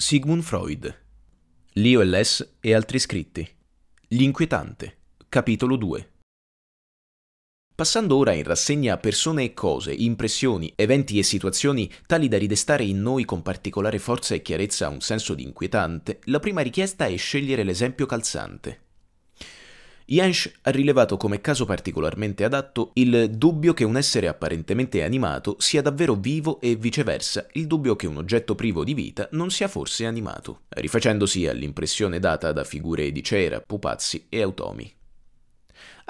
Sigmund Freud. L'Io e l'Es e altri scritti. L'inquietante. Capitolo 2. Passando ora in rassegna persone e cose, impressioni, eventi e situazioni tali da ridestare in noi con particolare forza e chiarezza un senso di inquietante, la prima richiesta è scegliere l'esempio calzante. Jensch ha rilevato come caso particolarmente adatto il dubbio che un essere apparentemente animato sia davvero vivo e viceversa il dubbio che un oggetto privo di vita non sia forse animato, rifacendosi all'impressione data da figure di cera, pupazzi e automi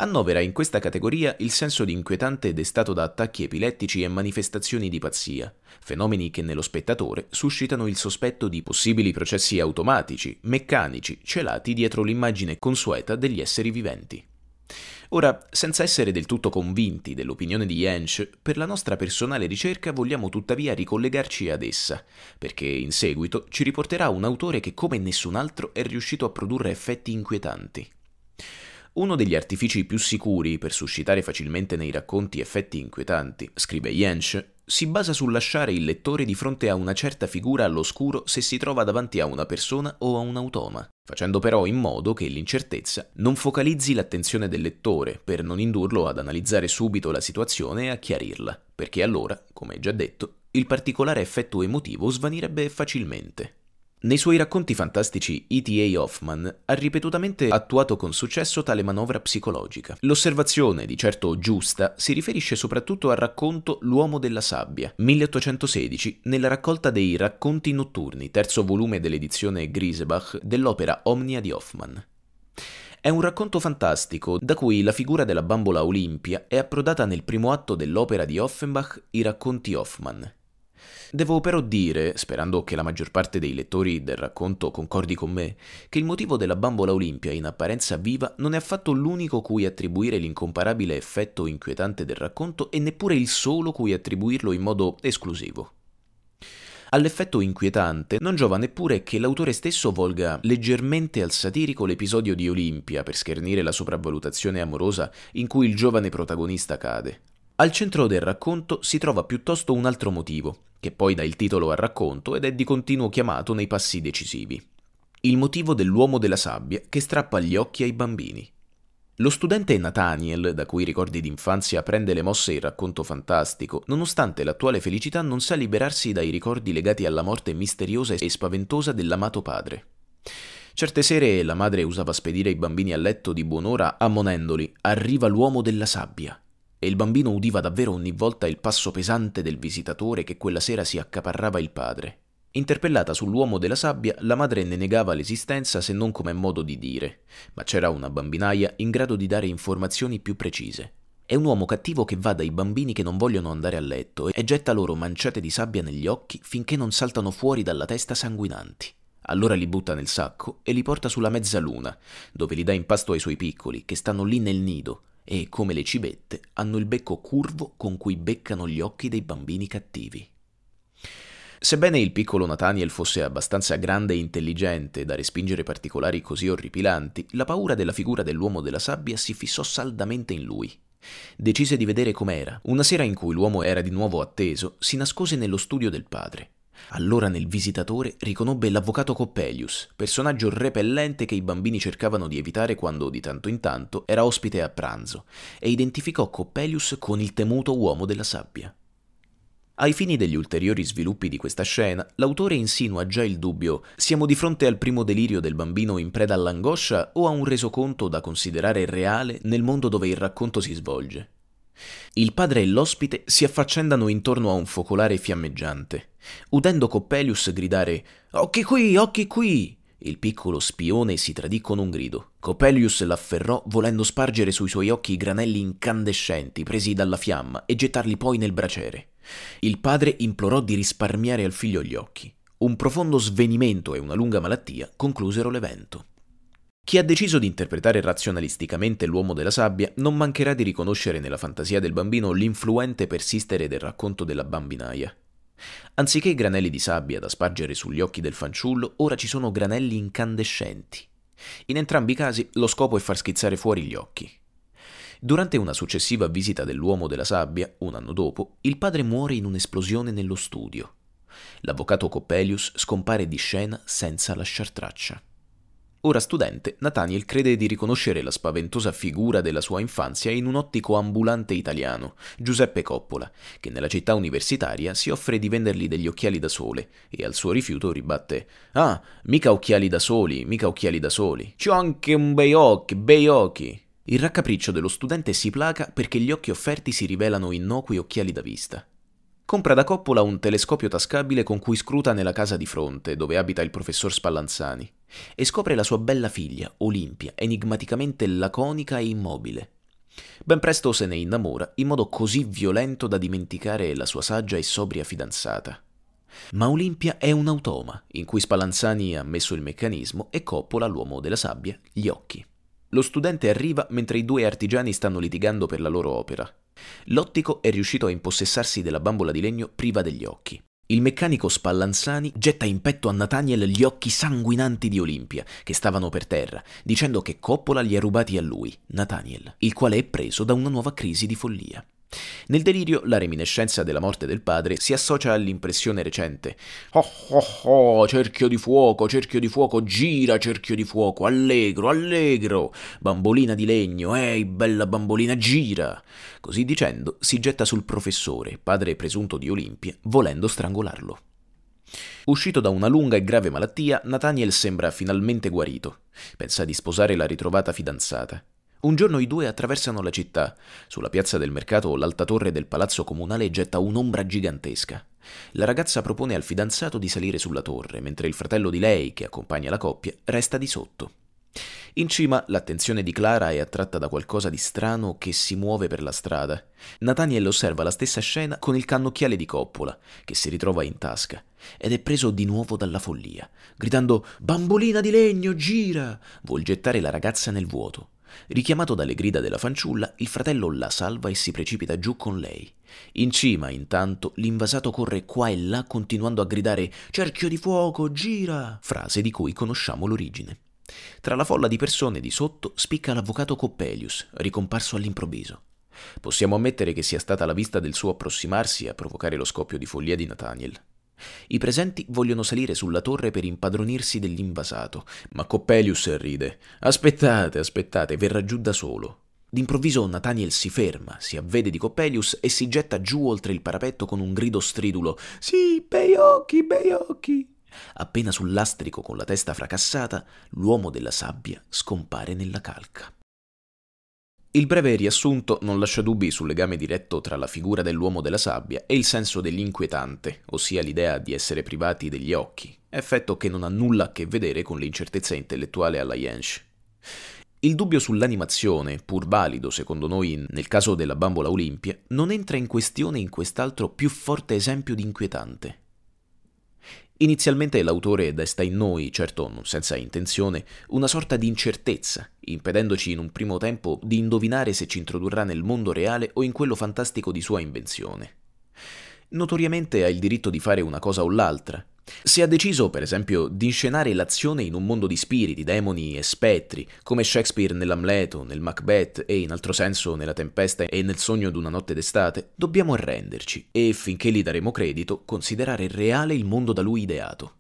annovera in questa categoria il senso di inquietante destato da attacchi epilettici e manifestazioni di pazzia, fenomeni che nello spettatore suscitano il sospetto di possibili processi automatici, meccanici, celati dietro l'immagine consueta degli esseri viventi. Ora, senza essere del tutto convinti dell'opinione di Jensch, per la nostra personale ricerca vogliamo tuttavia ricollegarci ad essa, perché in seguito ci riporterà un autore che come nessun altro è riuscito a produrre effetti inquietanti. Uno degli artifici più sicuri per suscitare facilmente nei racconti effetti inquietanti, scrive Jensch, si basa sul lasciare il lettore di fronte a una certa figura all'oscuro se si trova davanti a una persona o a un automa, facendo però in modo che l'incertezza non focalizzi l'attenzione del lettore per non indurlo ad analizzare subito la situazione e a chiarirla, perché allora, come già detto, il particolare effetto emotivo svanirebbe facilmente. Nei suoi racconti fantastici E.T.A. Hoffman ha ripetutamente attuato con successo tale manovra psicologica. L'osservazione, di certo giusta, si riferisce soprattutto al racconto L'uomo della sabbia, 1816, nella raccolta dei Racconti notturni, terzo volume dell'edizione Grisebach dell'opera Omnia di Hoffman. È un racconto fantastico, da cui la figura della bambola Olimpia è approdata nel primo atto dell'opera di Offenbach I racconti Hoffman, Devo però dire, sperando che la maggior parte dei lettori del racconto concordi con me, che il motivo della bambola Olimpia in apparenza viva non è affatto l'unico cui attribuire l'incomparabile effetto inquietante del racconto e neppure il solo cui attribuirlo in modo esclusivo. All'effetto inquietante non giova neppure che l'autore stesso volga leggermente al satirico l'episodio di Olimpia per schernire la sopravvalutazione amorosa in cui il giovane protagonista cade. Al centro del racconto si trova piuttosto un altro motivo, che poi dà il titolo al racconto ed è di continuo chiamato nei passi decisivi. Il motivo dell'uomo della sabbia che strappa gli occhi ai bambini. Lo studente Nathaniel, da cui i ricordi d'infanzia prende le mosse il racconto fantastico, nonostante l'attuale felicità non sa liberarsi dai ricordi legati alla morte misteriosa e spaventosa dell'amato padre. Certe sere la madre usava spedire i bambini a letto di buon'ora ammonendoli Arriva l'uomo della sabbia e il bambino udiva davvero ogni volta il passo pesante del visitatore che quella sera si accaparrava il padre. Interpellata sull'uomo della sabbia, la madre ne negava l'esistenza se non come modo di dire, ma c'era una bambinaia in grado di dare informazioni più precise. È un uomo cattivo che va dai bambini che non vogliono andare a letto e getta loro manciate di sabbia negli occhi finché non saltano fuori dalla testa sanguinanti. Allora li butta nel sacco e li porta sulla mezzaluna, dove li dà in pasto ai suoi piccoli, che stanno lì nel nido, e, come le cibette hanno il becco curvo con cui beccano gli occhi dei bambini cattivi. Sebbene il piccolo Nathaniel fosse abbastanza grande e intelligente da respingere particolari così orripilanti, la paura della figura dell'uomo della sabbia si fissò saldamente in lui. Decise di vedere com'era. Una sera in cui l'uomo era di nuovo atteso, si nascose nello studio del padre. Allora nel visitatore riconobbe l'avvocato Coppelius, personaggio repellente che i bambini cercavano di evitare quando di tanto in tanto era ospite a pranzo, e identificò Coppelius con il temuto uomo della sabbia. Ai fini degli ulteriori sviluppi di questa scena, l'autore insinua già il dubbio: siamo di fronte al primo delirio del bambino in preda all'angoscia o a un resoconto da considerare reale nel mondo dove il racconto si svolge? Il padre e l'ospite si affaccendano intorno a un focolare fiammeggiante. Udendo Coppelius gridare Occhi qui, occhi qui! Il piccolo spione si tradì con un grido. Coppelius l'afferrò volendo spargere sui suoi occhi i granelli incandescenti presi dalla fiamma e gettarli poi nel braciere. Il padre implorò di risparmiare al figlio gli occhi. Un profondo svenimento e una lunga malattia conclusero l'evento. Chi ha deciso di interpretare razionalisticamente l'uomo della sabbia non mancherà di riconoscere nella fantasia del bambino l'influente persistere del racconto della bambinaia. Anziché granelli di sabbia da spargere sugli occhi del fanciullo, ora ci sono granelli incandescenti. In entrambi i casi lo scopo è far schizzare fuori gli occhi. Durante una successiva visita dell'uomo della sabbia, un anno dopo, il padre muore in un'esplosione nello studio. L'avvocato Coppelius scompare di scena senza lasciar traccia. Ora studente, Nathaniel crede di riconoscere la spaventosa figura della sua infanzia in un ottico ambulante italiano, Giuseppe Coppola, che nella città universitaria si offre di vendergli degli occhiali da sole e al suo rifiuto ribatte Ah, mica occhiali da soli, mica occhiali da soli. Ci ho anche un bei occhi, bei occhi. Il raccapriccio dello studente si placa perché gli occhi offerti si rivelano innocui occhiali da vista. Compra da Coppola un telescopio tascabile con cui scruta nella casa di fronte, dove abita il professor Spallanzani e scopre la sua bella figlia, Olimpia, enigmaticamente laconica e immobile. Ben presto se ne innamora in modo così violento da dimenticare la sua saggia e sobria fidanzata. Ma Olimpia è un automa in cui Spallanzani ha messo il meccanismo e coppola l'uomo della sabbia gli occhi. Lo studente arriva mentre i due artigiani stanno litigando per la loro opera. L'ottico è riuscito a impossessarsi della bambola di legno priva degli occhi. Il meccanico Spallanzani getta in petto a Nathaniel gli occhi sanguinanti di Olimpia, che stavano per terra, dicendo che Coppola li ha rubati a lui, Nathaniel, il quale è preso da una nuova crisi di follia. Nel delirio la reminiscenza della morte del padre si associa all'impressione recente. Oh oh oh, cerchio di fuoco, cerchio di fuoco, gira cerchio di fuoco, allegro, allegro, bambolina di legno, ehi bella bambolina, gira. Così dicendo si getta sul professore, padre presunto di Olimpia, volendo strangolarlo. Uscito da una lunga e grave malattia, Nathaniel sembra finalmente guarito. Pensa di sposare la ritrovata fidanzata. Un giorno i due attraversano la città. Sulla piazza del mercato l'alta torre del palazzo comunale getta un'ombra gigantesca. La ragazza propone al fidanzato di salire sulla torre, mentre il fratello di lei, che accompagna la coppia, resta di sotto. In cima l'attenzione di Clara è attratta da qualcosa di strano che si muove per la strada. Nathaniel osserva la stessa scena con il cannocchiale di coppola, che si ritrova in tasca, ed è preso di nuovo dalla follia, gridando Bambolina di legno, gira! vuol gettare la ragazza nel vuoto. Richiamato dalle grida della fanciulla, il fratello la salva e si precipita giù con lei. In cima, intanto, l'invasato corre qua e là continuando a gridare Cerchio di fuoco, gira! frase di cui conosciamo l'origine. Tra la folla di persone di sotto spicca l'avvocato Coppelius, ricomparso all'improvviso. Possiamo ammettere che sia stata la vista del suo approssimarsi a provocare lo scoppio di follia di Nathaniel. I presenti vogliono salire sulla torre per impadronirsi dell'invasato, ma Coppelius ride. Aspettate, aspettate, verrà giù da solo. D'improvviso Nathaniel si ferma, si avvede di Coppelius e si getta giù oltre il parapetto con un grido stridulo. Sì, bei occhi, bei occhi! Appena sul lastrico con la testa fracassata, l'uomo della sabbia scompare nella calca. Il breve riassunto non lascia dubbi sul legame diretto tra la figura dell'uomo della sabbia e il senso dell'inquietante, ossia l'idea di essere privati degli occhi, effetto che non ha nulla a che vedere con l'incertezza intellettuale alla Jensch. Il dubbio sull'animazione, pur valido secondo noi nel caso della bambola Olimpia, non entra in questione in quest'altro più forte esempio di inquietante. Inizialmente l'autore desta in noi, certo non senza intenzione, una sorta di incertezza, impedendoci in un primo tempo di indovinare se ci introdurrà nel mondo reale o in quello fantastico di sua invenzione. Notoriamente ha il diritto di fare una cosa o l'altra, se ha deciso, per esempio, di inscenare l'azione in un mondo di spiriti, demoni e spettri, come Shakespeare nell'Amleto, nel Macbeth e in altro senso nella Tempesta e nel Sogno d'una notte d'estate, dobbiamo arrenderci e, finché gli daremo credito, considerare reale il mondo da lui ideato.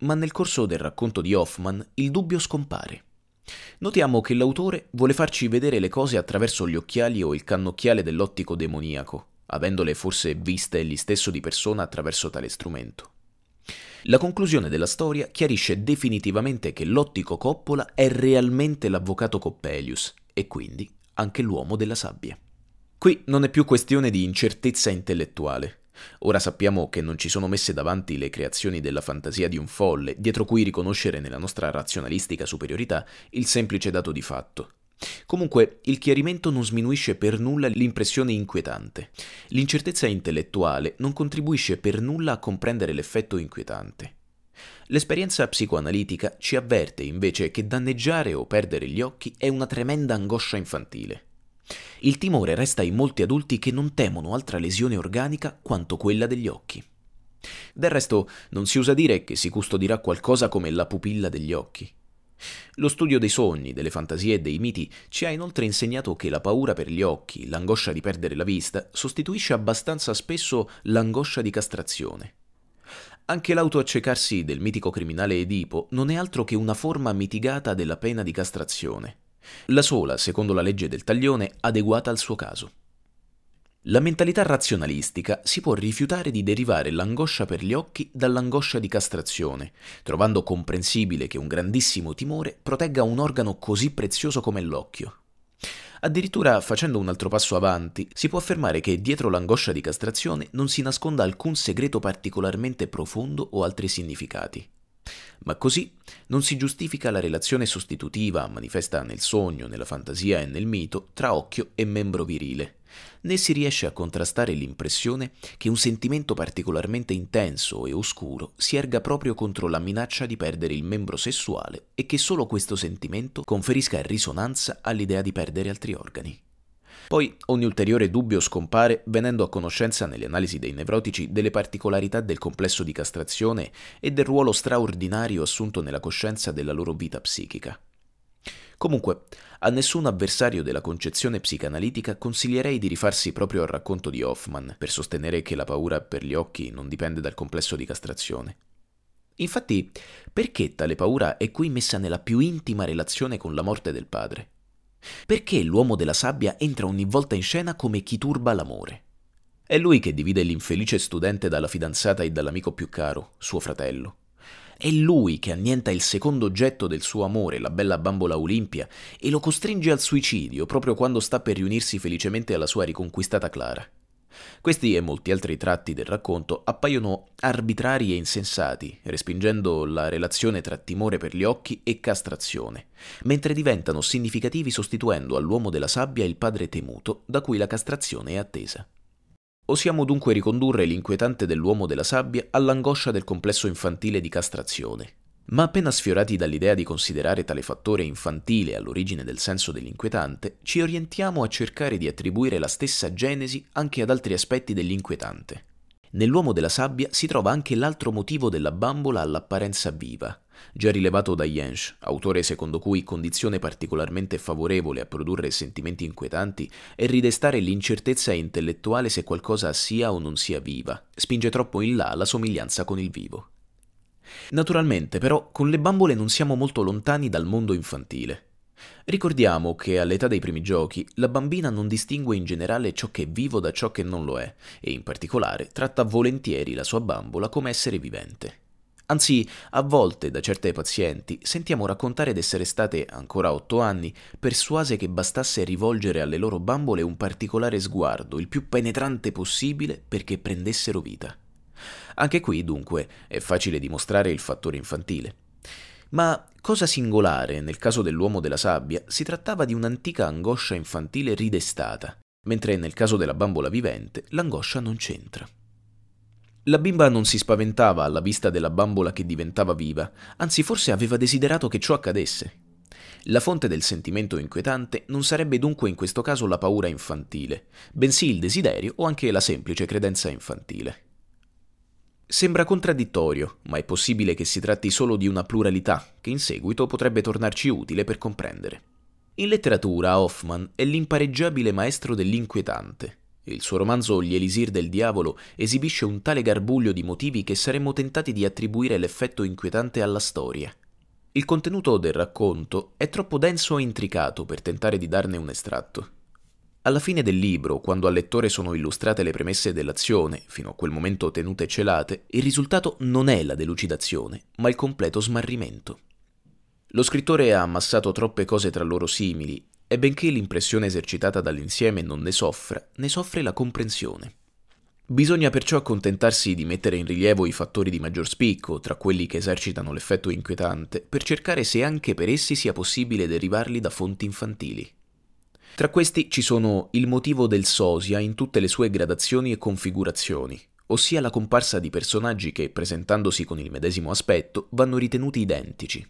Ma nel corso del racconto di Hoffman il dubbio scompare. Notiamo che l'autore vuole farci vedere le cose attraverso gli occhiali o il cannocchiale dell'ottico demoniaco, avendole forse viste egli stesso di persona attraverso tale strumento. La conclusione della storia chiarisce definitivamente che l'ottico Coppola è realmente l'avvocato Coppelius e quindi anche l'uomo della sabbia. Qui non è più questione di incertezza intellettuale. Ora sappiamo che non ci sono messe davanti le creazioni della fantasia di un folle, dietro cui riconoscere nella nostra razionalistica superiorità il semplice dato di fatto, Comunque, il chiarimento non sminuisce per nulla l'impressione inquietante. L'incertezza intellettuale non contribuisce per nulla a comprendere l'effetto inquietante. L'esperienza psicoanalitica ci avverte invece che danneggiare o perdere gli occhi è una tremenda angoscia infantile. Il timore resta in molti adulti che non temono altra lesione organica quanto quella degli occhi. Del resto, non si usa dire che si custodirà qualcosa come la pupilla degli occhi. Lo studio dei sogni, delle fantasie e dei miti ci ha inoltre insegnato che la paura per gli occhi, l'angoscia di perdere la vista, sostituisce abbastanza spesso l'angoscia di castrazione. Anche l'autoaccecarsi del mitico criminale Edipo non è altro che una forma mitigata della pena di castrazione, la sola, secondo la legge del taglione, adeguata al suo caso. La mentalità razionalistica si può rifiutare di derivare l'angoscia per gli occhi dall'angoscia di castrazione, trovando comprensibile che un grandissimo timore protegga un organo così prezioso come l'occhio. Addirittura, facendo un altro passo avanti, si può affermare che dietro l'angoscia di castrazione non si nasconda alcun segreto particolarmente profondo o altri significati. Ma così non si giustifica la relazione sostitutiva manifesta nel sogno, nella fantasia e nel mito tra occhio e membro virile né si riesce a contrastare l'impressione che un sentimento particolarmente intenso e oscuro si erga proprio contro la minaccia di perdere il membro sessuale e che solo questo sentimento conferisca risonanza all'idea di perdere altri organi. Poi ogni ulteriore dubbio scompare venendo a conoscenza nelle analisi dei nevrotici delle particolarità del complesso di castrazione e del ruolo straordinario assunto nella coscienza della loro vita psichica. Comunque, a nessun avversario della concezione psicanalitica consiglierei di rifarsi proprio al racconto di Hoffman per sostenere che la paura per gli occhi non dipende dal complesso di castrazione. Infatti, perché tale paura è qui messa nella più intima relazione con la morte del padre? Perché l'uomo della sabbia entra ogni volta in scena come chi turba l'amore? È lui che divide l'infelice studente dalla fidanzata e dall'amico più caro, suo fratello. È lui che annienta il secondo oggetto del suo amore, la bella bambola Olimpia, e lo costringe al suicidio proprio quando sta per riunirsi felicemente alla sua riconquistata Clara. Questi e molti altri tratti del racconto appaiono arbitrari e insensati, respingendo la relazione tra timore per gli occhi e castrazione, mentre diventano significativi sostituendo all'uomo della sabbia il padre temuto da cui la castrazione è attesa. Osiamo dunque ricondurre l'inquietante dell'uomo della sabbia all'angoscia del complesso infantile di castrazione. Ma appena sfiorati dall'idea di considerare tale fattore infantile all'origine del senso dell'inquietante, ci orientiamo a cercare di attribuire la stessa genesi anche ad altri aspetti dell'inquietante. Nell'uomo della sabbia si trova anche l'altro motivo della bambola all'apparenza viva, già rilevato da Jensch, autore secondo cui condizione particolarmente favorevole a produrre sentimenti inquietanti è ridestare l'incertezza intellettuale se qualcosa sia o non sia viva, spinge troppo in là la somiglianza con il vivo. Naturalmente, però, con le bambole non siamo molto lontani dal mondo infantile. Ricordiamo che all'età dei primi giochi la bambina non distingue in generale ciò che è vivo da ciò che non lo è e in particolare tratta volentieri la sua bambola come essere vivente. Anzi, a volte da certe pazienti sentiamo raccontare d'essere state, ancora a otto anni, persuase che bastasse rivolgere alle loro bambole un particolare sguardo, il più penetrante possibile, perché prendessero vita. Anche qui, dunque, è facile dimostrare il fattore infantile. Ma cosa singolare, nel caso dell'uomo della sabbia, si trattava di un'antica angoscia infantile ridestata, mentre nel caso della bambola vivente l'angoscia non c'entra. La bimba non si spaventava alla vista della bambola che diventava viva, anzi forse aveva desiderato che ciò accadesse. La fonte del sentimento inquietante non sarebbe dunque in questo caso la paura infantile, bensì il desiderio o anche la semplice credenza infantile. Sembra contraddittorio, ma è possibile che si tratti solo di una pluralità, che in seguito potrebbe tornarci utile per comprendere. In letteratura Hoffman è l'impareggiabile maestro dell'inquietante, il suo romanzo Gli Elisir del Diavolo esibisce un tale garbuglio di motivi che saremmo tentati di attribuire l'effetto inquietante alla storia. Il contenuto del racconto è troppo denso e intricato per tentare di darne un estratto. Alla fine del libro, quando al lettore sono illustrate le premesse dell'azione, fino a quel momento tenute celate, il risultato non è la delucidazione, ma il completo smarrimento. Lo scrittore ha ammassato troppe cose tra loro simili e benché l'impressione esercitata dall'insieme non ne soffra, ne soffre la comprensione. Bisogna perciò accontentarsi di mettere in rilievo i fattori di maggior spicco, tra quelli che esercitano l'effetto inquietante, per cercare se anche per essi sia possibile derivarli da fonti infantili. Tra questi ci sono il motivo del sosia in tutte le sue gradazioni e configurazioni, ossia la comparsa di personaggi che, presentandosi con il medesimo aspetto, vanno ritenuti identici.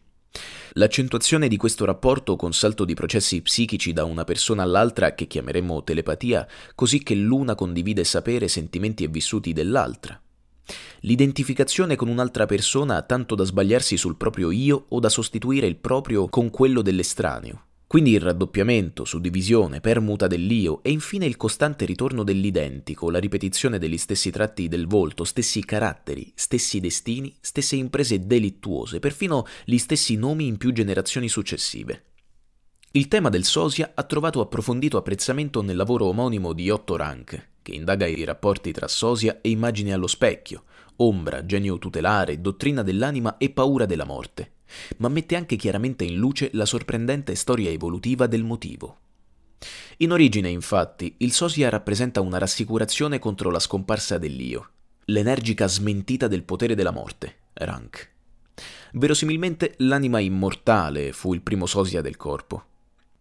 L'accentuazione di questo rapporto con salto di processi psichici da una persona all'altra che chiameremmo telepatia, così che l'una condivide sapere, sentimenti e vissuti dell'altra. L'identificazione con un'altra persona tanto da sbagliarsi sul proprio io o da sostituire il proprio con quello dell'estraneo. Quindi il raddoppiamento, suddivisione, permuta dell'io e infine il costante ritorno dell'identico, la ripetizione degli stessi tratti del volto, stessi caratteri, stessi destini, stesse imprese delittuose, perfino gli stessi nomi in più generazioni successive. Il tema del sosia ha trovato approfondito apprezzamento nel lavoro omonimo di Otto Rank, che indaga i rapporti tra sosia e immagine allo specchio, ombra, genio tutelare, dottrina dell'anima e paura della morte ma mette anche chiaramente in luce la sorprendente storia evolutiva del motivo. In origine, infatti, il sosia rappresenta una rassicurazione contro la scomparsa dell'io, l'energica smentita del potere della morte, Rank. Verosimilmente l'anima immortale fu il primo sosia del corpo.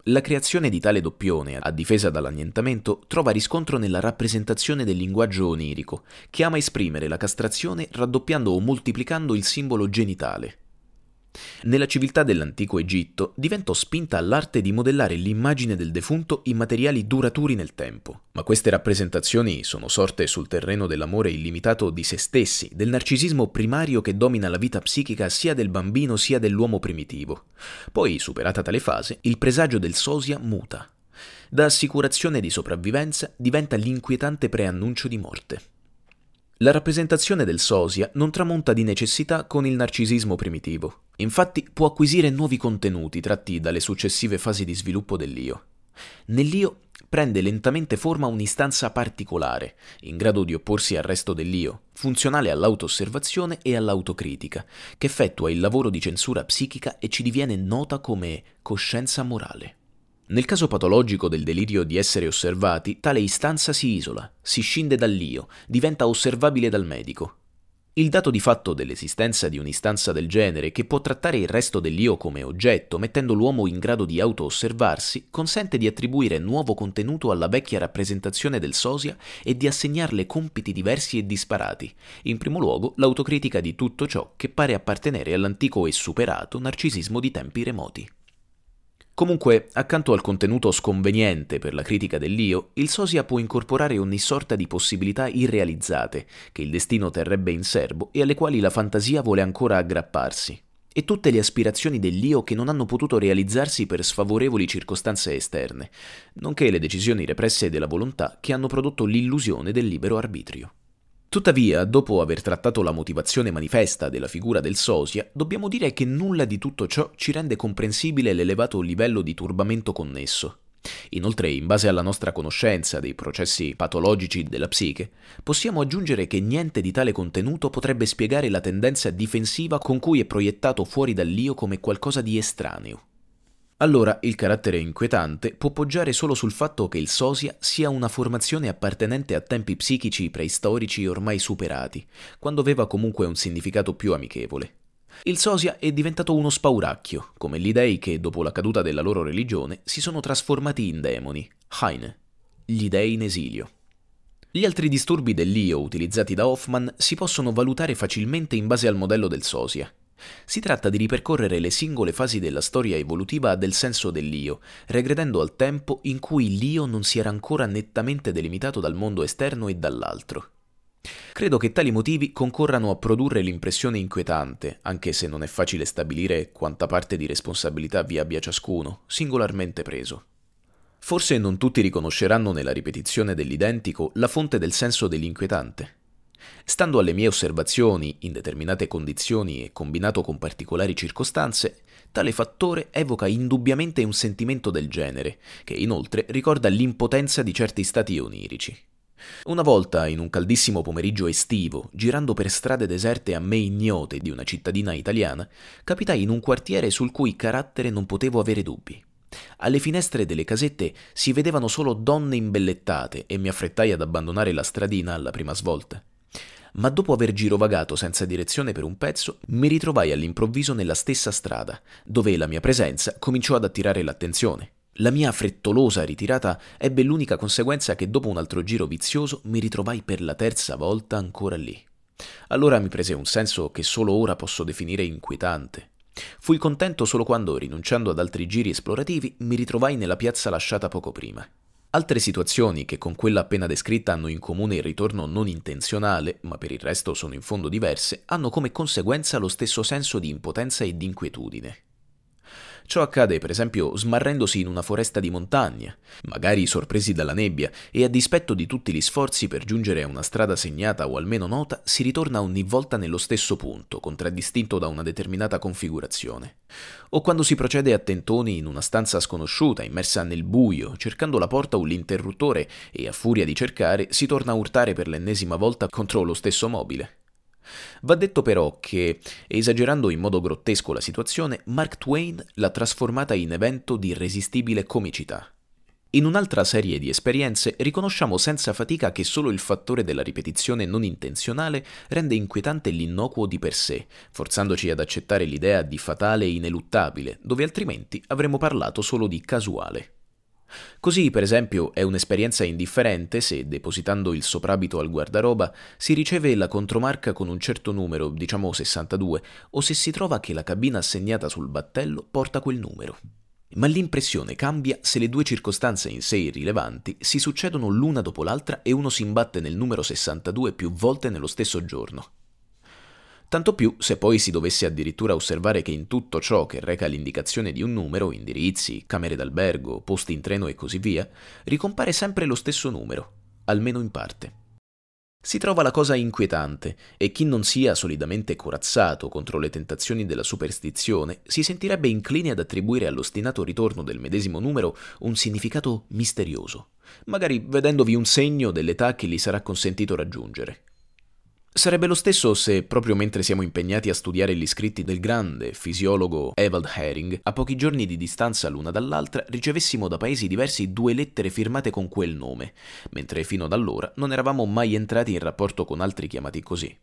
La creazione di tale doppione, a difesa dall'annientamento, trova riscontro nella rappresentazione del linguaggio onirico, che ama esprimere la castrazione raddoppiando o moltiplicando il simbolo genitale, nella civiltà dell'antico Egitto diventò spinta all'arte di modellare l'immagine del defunto in materiali duraturi nel tempo, ma queste rappresentazioni sono sorte sul terreno dell'amore illimitato di se stessi, del narcisismo primario che domina la vita psichica sia del bambino sia dell'uomo primitivo. Poi, superata tale fase, il presagio del sosia muta. Da assicurazione di sopravvivenza diventa l'inquietante preannuncio di morte. La rappresentazione del sosia non tramonta di necessità con il narcisismo primitivo, infatti può acquisire nuovi contenuti tratti dalle successive fasi di sviluppo dell'io. Nell'io prende lentamente forma un'istanza particolare, in grado di opporsi al resto dell'io, funzionale all'autoosservazione e all'autocritica, che effettua il lavoro di censura psichica e ci diviene nota come coscienza morale. Nel caso patologico del delirio di essere osservati, tale istanza si isola, si scinde dall'io, diventa osservabile dal medico. Il dato di fatto dell'esistenza di un'istanza del genere, che può trattare il resto dell'io come oggetto, mettendo l'uomo in grado di auto-osservarsi, consente di attribuire nuovo contenuto alla vecchia rappresentazione del sosia e di assegnarle compiti diversi e disparati, in primo luogo l'autocritica di tutto ciò che pare appartenere all'antico e superato narcisismo di tempi remoti. Comunque, accanto al contenuto sconveniente per la critica dell'io, il sosia può incorporare ogni sorta di possibilità irrealizzate, che il destino terrebbe in serbo e alle quali la fantasia vuole ancora aggrapparsi, e tutte le aspirazioni dell'io che non hanno potuto realizzarsi per sfavorevoli circostanze esterne, nonché le decisioni represse della volontà che hanno prodotto l'illusione del libero arbitrio. Tuttavia, dopo aver trattato la motivazione manifesta della figura del sosia, dobbiamo dire che nulla di tutto ciò ci rende comprensibile l'elevato livello di turbamento connesso. Inoltre, in base alla nostra conoscenza dei processi patologici della psiche, possiamo aggiungere che niente di tale contenuto potrebbe spiegare la tendenza difensiva con cui è proiettato fuori dall'io come qualcosa di estraneo. Allora il carattere inquietante può poggiare solo sul fatto che il sosia sia una formazione appartenente a tempi psichici preistorici ormai superati, quando aveva comunque un significato più amichevole. Il sosia è diventato uno spauracchio, come gli dei che, dopo la caduta della loro religione, si sono trasformati in demoni, Heine, gli dei in esilio. Gli altri disturbi dell'io utilizzati da Hoffman si possono valutare facilmente in base al modello del sosia. Si tratta di ripercorrere le singole fasi della storia evolutiva del senso dell'io, regredendo al tempo in cui l'io non si era ancora nettamente delimitato dal mondo esterno e dall'altro. Credo che tali motivi concorrano a produrre l'impressione inquietante, anche se non è facile stabilire quanta parte di responsabilità vi abbia ciascuno, singolarmente preso. Forse non tutti riconosceranno nella ripetizione dell'identico la fonte del senso dell'inquietante. Stando alle mie osservazioni, in determinate condizioni e combinato con particolari circostanze, tale fattore evoca indubbiamente un sentimento del genere, che inoltre ricorda l'impotenza di certi stati onirici. Una volta, in un caldissimo pomeriggio estivo, girando per strade deserte a me ignote di una cittadina italiana, capitai in un quartiere sul cui carattere non potevo avere dubbi. Alle finestre delle casette si vedevano solo donne imbellettate e mi affrettai ad abbandonare la stradina alla prima svolta ma dopo aver girovagato senza direzione per un pezzo, mi ritrovai all'improvviso nella stessa strada, dove la mia presenza cominciò ad attirare l'attenzione. La mia frettolosa ritirata ebbe l'unica conseguenza che dopo un altro giro vizioso mi ritrovai per la terza volta ancora lì. Allora mi prese un senso che solo ora posso definire inquietante. Fui contento solo quando, rinunciando ad altri giri esplorativi, mi ritrovai nella piazza lasciata poco prima. Altre situazioni che con quella appena descritta hanno in comune il ritorno non intenzionale, ma per il resto sono in fondo diverse, hanno come conseguenza lo stesso senso di impotenza e di inquietudine. Ciò accade per esempio smarrendosi in una foresta di montagna, magari sorpresi dalla nebbia e a dispetto di tutti gli sforzi per giungere a una strada segnata o almeno nota, si ritorna ogni volta nello stesso punto, contraddistinto da una determinata configurazione. O quando si procede a tentoni in una stanza sconosciuta, immersa nel buio, cercando la porta o l'interruttore e a furia di cercare si torna a urtare per l'ennesima volta contro lo stesso mobile. Va detto però che, esagerando in modo grottesco la situazione, Mark Twain l'ha trasformata in evento di irresistibile comicità. In un'altra serie di esperienze riconosciamo senza fatica che solo il fattore della ripetizione non intenzionale rende inquietante l'innocuo di per sé, forzandoci ad accettare l'idea di fatale e ineluttabile, dove altrimenti avremmo parlato solo di casuale. Così, per esempio, è un'esperienza indifferente se, depositando il soprabito al guardaroba, si riceve la contromarca con un certo numero, diciamo 62, o se si trova che la cabina assegnata sul battello porta quel numero. Ma l'impressione cambia se le due circostanze in sé irrilevanti si succedono l'una dopo l'altra e uno si imbatte nel numero 62 più volte nello stesso giorno tanto più se poi si dovesse addirittura osservare che in tutto ciò che reca l'indicazione di un numero, indirizzi, camere d'albergo, posti in treno e così via, ricompare sempre lo stesso numero, almeno in parte. Si trova la cosa inquietante e chi non sia solidamente corazzato contro le tentazioni della superstizione si sentirebbe incline ad attribuire all'ostinato ritorno del medesimo numero un significato misterioso, magari vedendovi un segno dell'età che gli sarà consentito raggiungere, Sarebbe lo stesso se, proprio mentre siamo impegnati a studiare gli scritti del grande fisiologo Evald Hering, a pochi giorni di distanza l'una dall'altra ricevessimo da paesi diversi due lettere firmate con quel nome, mentre fino ad allora non eravamo mai entrati in rapporto con altri chiamati così.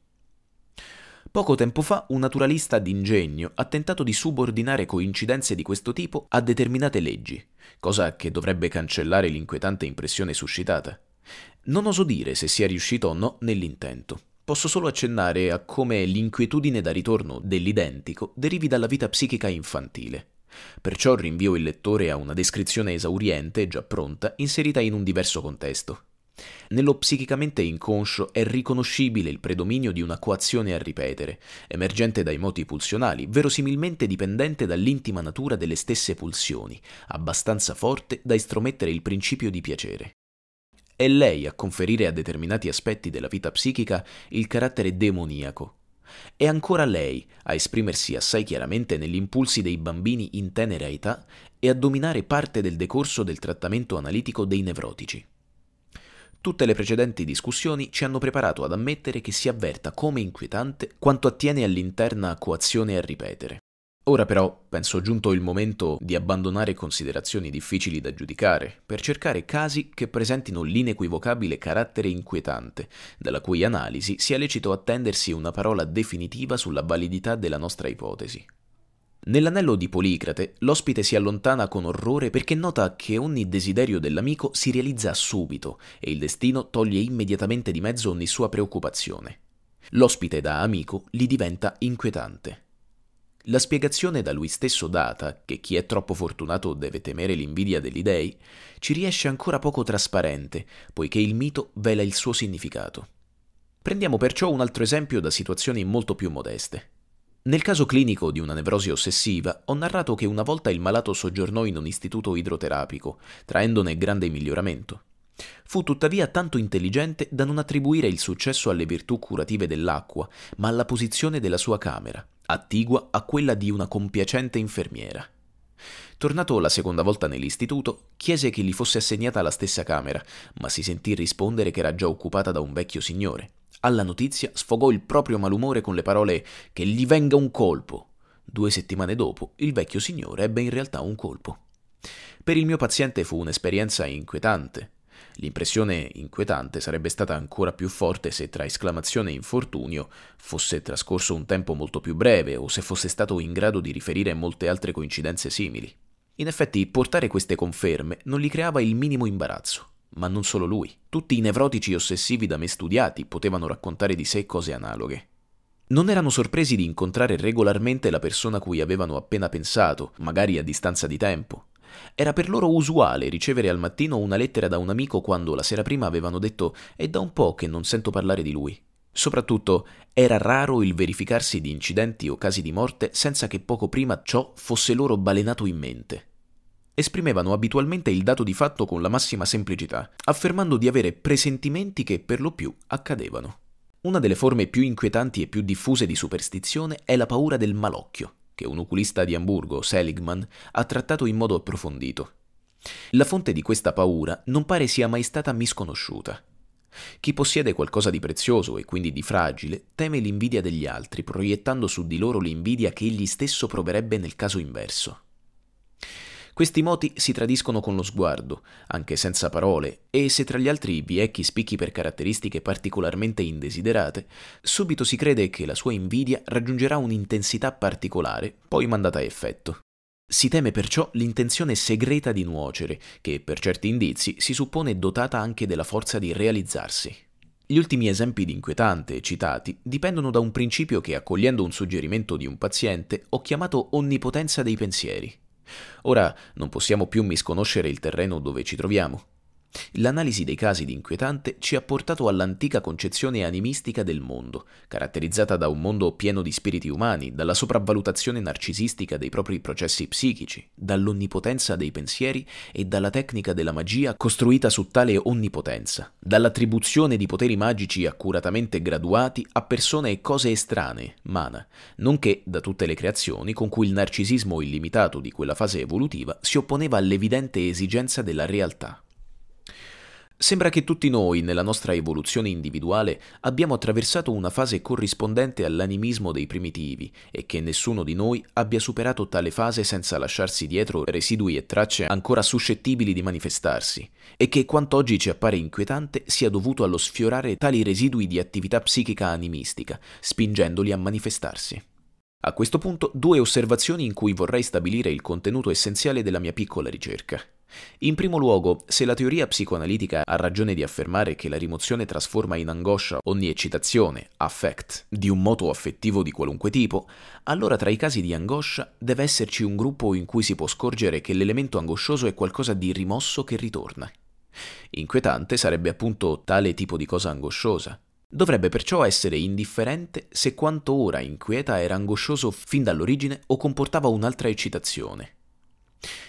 Poco tempo fa un naturalista d'ingegno ha tentato di subordinare coincidenze di questo tipo a determinate leggi, cosa che dovrebbe cancellare l'inquietante impressione suscitata. Non oso dire se sia riuscito o no nell'intento. Posso solo accennare a come l'inquietudine da ritorno dell'identico derivi dalla vita psichica infantile. Perciò rinvio il lettore a una descrizione esauriente, già pronta, inserita in un diverso contesto. Nello psichicamente inconscio è riconoscibile il predominio di una coazione a ripetere, emergente dai moti pulsionali, verosimilmente dipendente dall'intima natura delle stesse pulsioni, abbastanza forte da estromettere il principio di piacere. È lei a conferire a determinati aspetti della vita psichica il carattere demoniaco. È ancora lei a esprimersi assai chiaramente negli impulsi dei bambini in tenera età e a dominare parte del decorso del trattamento analitico dei nevrotici. Tutte le precedenti discussioni ci hanno preparato ad ammettere che si avverta come inquietante quanto attiene all'interna coazione a ripetere. Ora però penso giunto il momento di abbandonare considerazioni difficili da giudicare per cercare casi che presentino l'inequivocabile carattere inquietante, dalla cui analisi sia lecito attendersi una parola definitiva sulla validità della nostra ipotesi. Nell'anello di Policrate l'ospite si allontana con orrore perché nota che ogni desiderio dell'amico si realizza subito e il destino toglie immediatamente di mezzo ogni sua preoccupazione. L'ospite da amico gli diventa inquietante. La spiegazione da lui stesso data, che chi è troppo fortunato deve temere l'invidia degli dei, ci riesce ancora poco trasparente, poiché il mito vela il suo significato. Prendiamo perciò un altro esempio da situazioni molto più modeste. Nel caso clinico di una nevrosi ossessiva, ho narrato che una volta il malato soggiornò in un istituto idroterapico, traendone grande miglioramento. Fu tuttavia tanto intelligente da non attribuire il successo alle virtù curative dell'acqua, ma alla posizione della sua camera, attigua a quella di una compiacente infermiera. Tornato la seconda volta nell'istituto, chiese che gli fosse assegnata la stessa camera, ma si sentì rispondere che era già occupata da un vecchio signore. Alla notizia sfogò il proprio malumore con le parole che gli venga un colpo. Due settimane dopo, il vecchio signore ebbe in realtà un colpo. Per il mio paziente fu un'esperienza inquietante, L'impressione inquietante sarebbe stata ancora più forte se tra esclamazione e infortunio fosse trascorso un tempo molto più breve o se fosse stato in grado di riferire molte altre coincidenze simili. In effetti, portare queste conferme non gli creava il minimo imbarazzo. Ma non solo lui. Tutti i nevrotici ossessivi da me studiati potevano raccontare di sé cose analoghe. Non erano sorpresi di incontrare regolarmente la persona cui avevano appena pensato, magari a distanza di tempo. Era per loro usuale ricevere al mattino una lettera da un amico quando la sera prima avevano detto è da un po' che non sento parlare di lui. Soprattutto era raro il verificarsi di incidenti o casi di morte senza che poco prima ciò fosse loro balenato in mente. Esprimevano abitualmente il dato di fatto con la massima semplicità, affermando di avere presentimenti che per lo più accadevano. Una delle forme più inquietanti e più diffuse di superstizione è la paura del malocchio, che un oculista di Amburgo, Seligman, ha trattato in modo approfondito. La fonte di questa paura non pare sia mai stata misconosciuta. Chi possiede qualcosa di prezioso e quindi di fragile teme l'invidia degli altri, proiettando su di loro l'invidia che egli stesso proverebbe nel caso inverso. Questi moti si tradiscono con lo sguardo, anche senza parole, e se tra gli altri vi è chi spicchi per caratteristiche particolarmente indesiderate, subito si crede che la sua invidia raggiungerà un'intensità particolare, poi mandata a effetto. Si teme perciò l'intenzione segreta di nuocere, che per certi indizi si suppone dotata anche della forza di realizzarsi. Gli ultimi esempi di inquietante citati dipendono da un principio che, accogliendo un suggerimento di un paziente, ho chiamato onnipotenza dei pensieri. Ora non possiamo più misconoscere il terreno dove ci troviamo. L'analisi dei casi di inquietante ci ha portato all'antica concezione animistica del mondo, caratterizzata da un mondo pieno di spiriti umani, dalla sopravvalutazione narcisistica dei propri processi psichici, dall'onnipotenza dei pensieri e dalla tecnica della magia costruita su tale onnipotenza, dall'attribuzione di poteri magici accuratamente graduati a persone e cose estranee, mana, nonché da tutte le creazioni con cui il narcisismo illimitato di quella fase evolutiva si opponeva all'evidente esigenza della realtà. Sembra che tutti noi, nella nostra evoluzione individuale, abbiamo attraversato una fase corrispondente all'animismo dei primitivi e che nessuno di noi abbia superato tale fase senza lasciarsi dietro residui e tracce ancora suscettibili di manifestarsi, e che quanto oggi ci appare inquietante sia dovuto allo sfiorare tali residui di attività psichica animistica, spingendoli a manifestarsi. A questo punto due osservazioni in cui vorrei stabilire il contenuto essenziale della mia piccola ricerca. In primo luogo, se la teoria psicoanalitica ha ragione di affermare che la rimozione trasforma in angoscia ogni eccitazione, affect, di un moto affettivo di qualunque tipo, allora tra i casi di angoscia deve esserci un gruppo in cui si può scorgere che l'elemento angoscioso è qualcosa di rimosso che ritorna. Inquietante sarebbe appunto tale tipo di cosa angosciosa. Dovrebbe perciò essere indifferente se quanto ora inquieta era angoscioso fin dall'origine o comportava un'altra eccitazione.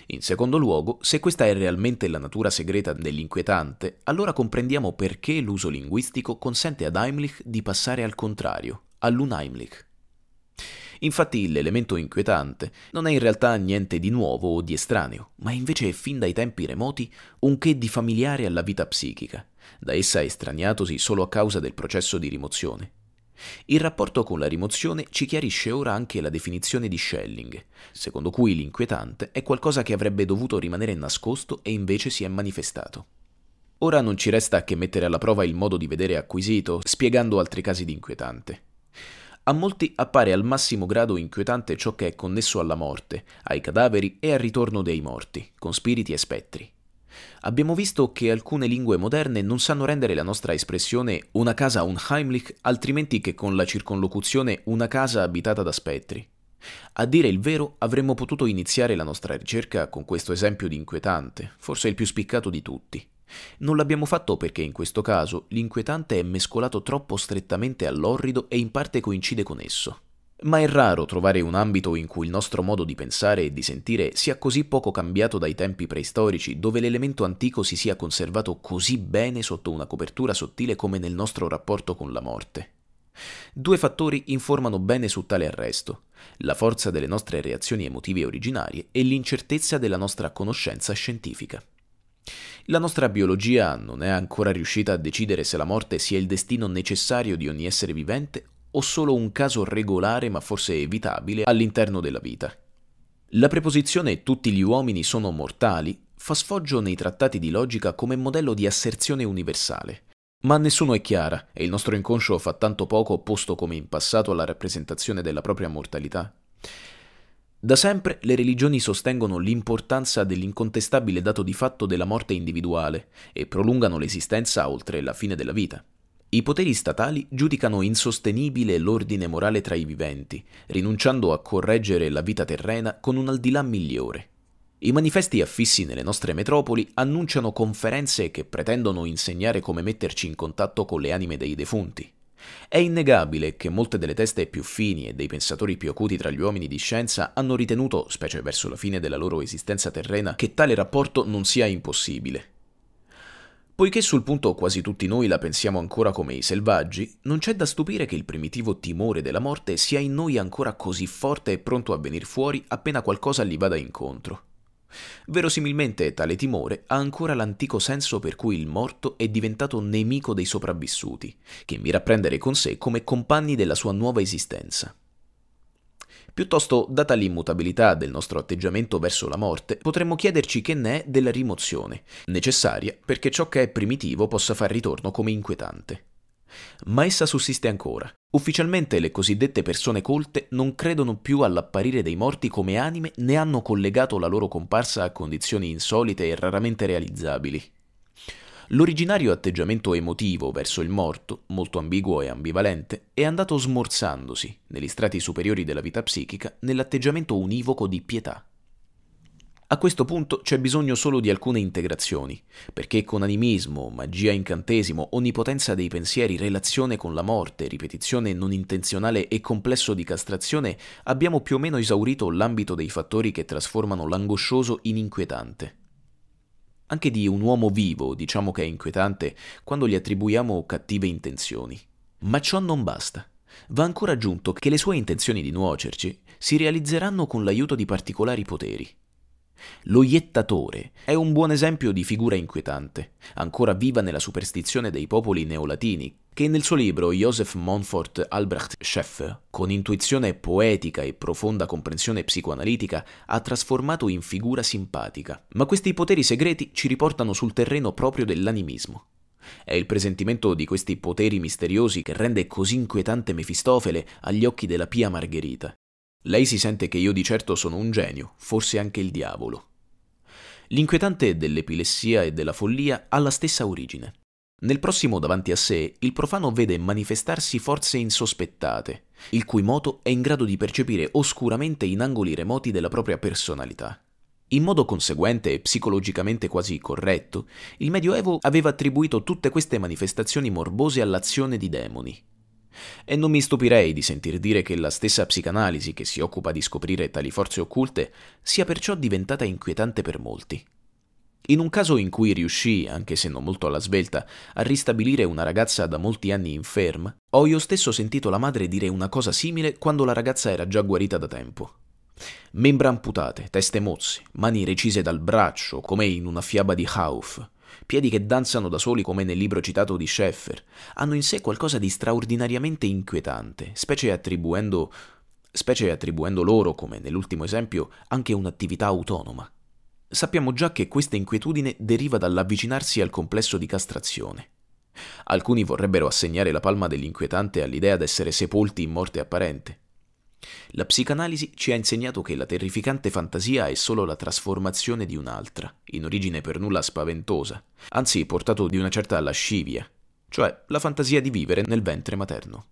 In secondo luogo, se questa è realmente la natura segreta dell'inquietante, allora comprendiamo perché l'uso linguistico consente ad Heimlich di passare al contrario, all'unheimlich. Infatti l'elemento inquietante non è in realtà niente di nuovo o di estraneo, ma invece è fin dai tempi remoti un che di familiare alla vita psichica, da essa estraniatosi solo a causa del processo di rimozione, il rapporto con la rimozione ci chiarisce ora anche la definizione di Schelling, secondo cui l'inquietante è qualcosa che avrebbe dovuto rimanere nascosto e invece si è manifestato. Ora non ci resta che mettere alla prova il modo di vedere acquisito, spiegando altri casi di inquietante. A molti appare al massimo grado inquietante ciò che è connesso alla morte, ai cadaveri e al ritorno dei morti, con spiriti e spettri. Abbiamo visto che alcune lingue moderne non sanno rendere la nostra espressione una casa un Heimlich altrimenti che con la circonlocuzione una casa abitata da spettri. A dire il vero, avremmo potuto iniziare la nostra ricerca con questo esempio di inquietante, forse il più spiccato di tutti. Non l'abbiamo fatto perché in questo caso l'inquietante è mescolato troppo strettamente all'orrido e in parte coincide con esso. Ma è raro trovare un ambito in cui il nostro modo di pensare e di sentire sia così poco cambiato dai tempi preistorici, dove l'elemento antico si sia conservato così bene sotto una copertura sottile come nel nostro rapporto con la morte. Due fattori informano bene su tale arresto, la forza delle nostre reazioni emotive originarie e l'incertezza della nostra conoscenza scientifica. La nostra biologia non è ancora riuscita a decidere se la morte sia il destino necessario di ogni essere vivente o solo un caso regolare ma forse evitabile all'interno della vita. La preposizione tutti gli uomini sono mortali fa sfoggio nei trattati di logica come modello di asserzione universale. Ma nessuno è chiara e il nostro inconscio fa tanto poco opposto come in passato alla rappresentazione della propria mortalità. Da sempre le religioni sostengono l'importanza dell'incontestabile dato di fatto della morte individuale e prolungano l'esistenza oltre la fine della vita. I poteri statali giudicano insostenibile l'ordine morale tra i viventi, rinunciando a correggere la vita terrena con un al di là migliore. I manifesti affissi nelle nostre metropoli annunciano conferenze che pretendono insegnare come metterci in contatto con le anime dei defunti. È innegabile che molte delle teste più fini e dei pensatori più acuti tra gli uomini di scienza hanno ritenuto, specie verso la fine della loro esistenza terrena, che tale rapporto non sia impossibile. Poiché sul punto quasi tutti noi la pensiamo ancora come i selvaggi, non c'è da stupire che il primitivo timore della morte sia in noi ancora così forte e pronto a venir fuori appena qualcosa gli vada incontro. Verosimilmente tale timore ha ancora l'antico senso per cui il morto è diventato nemico dei sopravvissuti, che mira a prendere con sé come compagni della sua nuova esistenza. Piuttosto, data l'immutabilità del nostro atteggiamento verso la morte, potremmo chiederci che ne è della rimozione, necessaria perché ciò che è primitivo possa far ritorno come inquietante. Ma essa sussiste ancora. Ufficialmente le cosiddette persone colte non credono più all'apparire dei morti come anime né hanno collegato la loro comparsa a condizioni insolite e raramente realizzabili. L'originario atteggiamento emotivo verso il morto, molto ambiguo e ambivalente, è andato smorzandosi, negli strati superiori della vita psichica, nell'atteggiamento univoco di pietà. A questo punto c'è bisogno solo di alcune integrazioni, perché con animismo, magia incantesimo, onnipotenza dei pensieri, relazione con la morte, ripetizione non intenzionale e complesso di castrazione, abbiamo più o meno esaurito l'ambito dei fattori che trasformano l'angoscioso in inquietante anche di un uomo vivo, diciamo che è inquietante quando gli attribuiamo cattive intenzioni. Ma ciò non basta. Va ancora aggiunto che le sue intenzioni di nuocerci si realizzeranno con l'aiuto di particolari poteri. Lo iettatore è un buon esempio di figura inquietante, ancora viva nella superstizione dei popoli neolatini, che nel suo libro Joseph Monfort Albrecht Schaeffer, con intuizione poetica e profonda comprensione psicoanalitica, ha trasformato in figura simpatica. Ma questi poteri segreti ci riportano sul terreno proprio dell'animismo. È il presentimento di questi poteri misteriosi che rende così inquietante Mefistofele agli occhi della pia Margherita. Lei si sente che io di certo sono un genio, forse anche il diavolo. L'inquietante dell'epilessia e della follia ha la stessa origine. Nel prossimo davanti a sé, il profano vede manifestarsi forze insospettate, il cui moto è in grado di percepire oscuramente in angoli remoti della propria personalità. In modo conseguente e psicologicamente quasi corretto, il Medioevo aveva attribuito tutte queste manifestazioni morbose all'azione di demoni. E non mi stupirei di sentir dire che la stessa psicanalisi che si occupa di scoprire tali forze occulte sia perciò diventata inquietante per molti. In un caso in cui riuscì, anche se non molto alla svelta, a ristabilire una ragazza da molti anni inferma, ho io stesso sentito la madre dire una cosa simile quando la ragazza era già guarita da tempo. Membra amputate, teste mozze, mani recise dal braccio, come in una fiaba di Hauf, piedi che danzano da soli come nel libro citato di Scheffer, hanno in sé qualcosa di straordinariamente inquietante, specie attribuendo, specie attribuendo loro, come nell'ultimo esempio, anche un'attività autonoma. Sappiamo già che questa inquietudine deriva dall'avvicinarsi al complesso di castrazione. Alcuni vorrebbero assegnare la palma dell'inquietante all'idea d'essere sepolti in morte apparente. La psicanalisi ci ha insegnato che la terrificante fantasia è solo la trasformazione di un'altra, in origine per nulla spaventosa, anzi portato di una certa lascivia, cioè la fantasia di vivere nel ventre materno.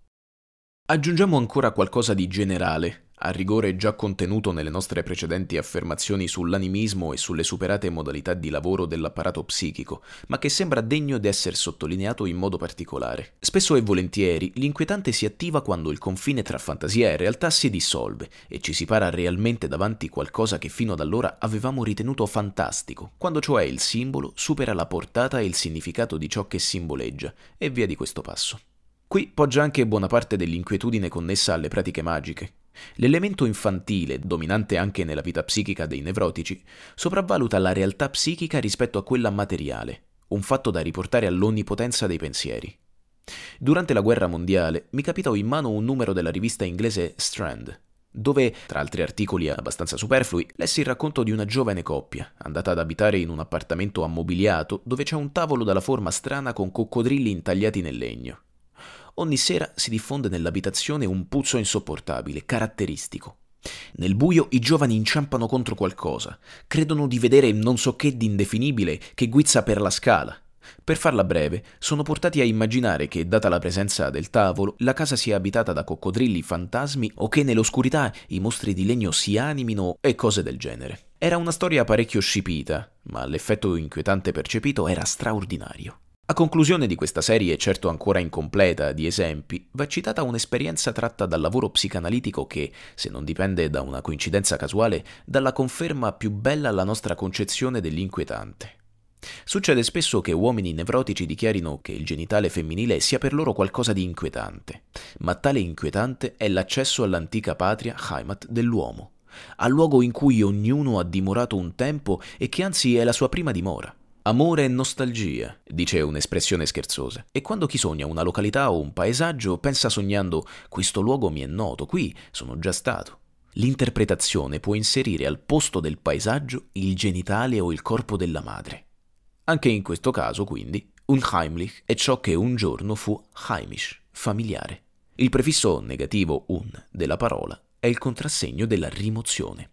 Aggiungiamo ancora qualcosa di generale, a rigore già contenuto nelle nostre precedenti affermazioni sull'animismo e sulle superate modalità di lavoro dell'apparato psichico, ma che sembra degno di essere sottolineato in modo particolare. Spesso e volentieri l'inquietante si attiva quando il confine tra fantasia e realtà si dissolve e ci si para realmente davanti qualcosa che fino ad allora avevamo ritenuto fantastico, quando cioè il simbolo supera la portata e il significato di ciò che simboleggia, e via di questo passo. Qui poggia anche buona parte dell'inquietudine connessa alle pratiche magiche, L'elemento infantile, dominante anche nella vita psichica dei nevrotici, sopravvaluta la realtà psichica rispetto a quella materiale, un fatto da riportare all'onnipotenza dei pensieri. Durante la guerra mondiale mi capitò in mano un numero della rivista inglese Strand, dove, tra altri articoli abbastanza superflui, lessi il racconto di una giovane coppia, andata ad abitare in un appartamento ammobiliato dove c'è un tavolo dalla forma strana con coccodrilli intagliati nel legno. Ogni sera si diffonde nell'abitazione un puzzo insopportabile, caratteristico. Nel buio i giovani inciampano contro qualcosa, credono di vedere non so che di indefinibile che guizza per la scala. Per farla breve, sono portati a immaginare che, data la presenza del tavolo, la casa sia abitata da coccodrilli, fantasmi o che nell'oscurità i mostri di legno si animino e cose del genere. Era una storia parecchio scipita, ma l'effetto inquietante percepito era straordinario. A conclusione di questa serie, certo ancora incompleta, di esempi, va citata un'esperienza tratta dal lavoro psicanalitico che, se non dipende da una coincidenza casuale, dà la conferma più bella alla nostra concezione dell'inquietante. Succede spesso che uomini nevrotici dichiarino che il genitale femminile sia per loro qualcosa di inquietante, ma tale inquietante è l'accesso all'antica patria Heimat dell'uomo, al luogo in cui ognuno ha dimorato un tempo e che anzi è la sua prima dimora. Amore e nostalgia, dice un'espressione scherzosa. E quando chi sogna una località o un paesaggio pensa sognando questo luogo mi è noto, qui sono già stato. L'interpretazione può inserire al posto del paesaggio il genitale o il corpo della madre. Anche in questo caso, quindi, un Heimlich è ciò che un giorno fu heimisch, familiare. Il prefisso negativo un della parola è il contrassegno della rimozione.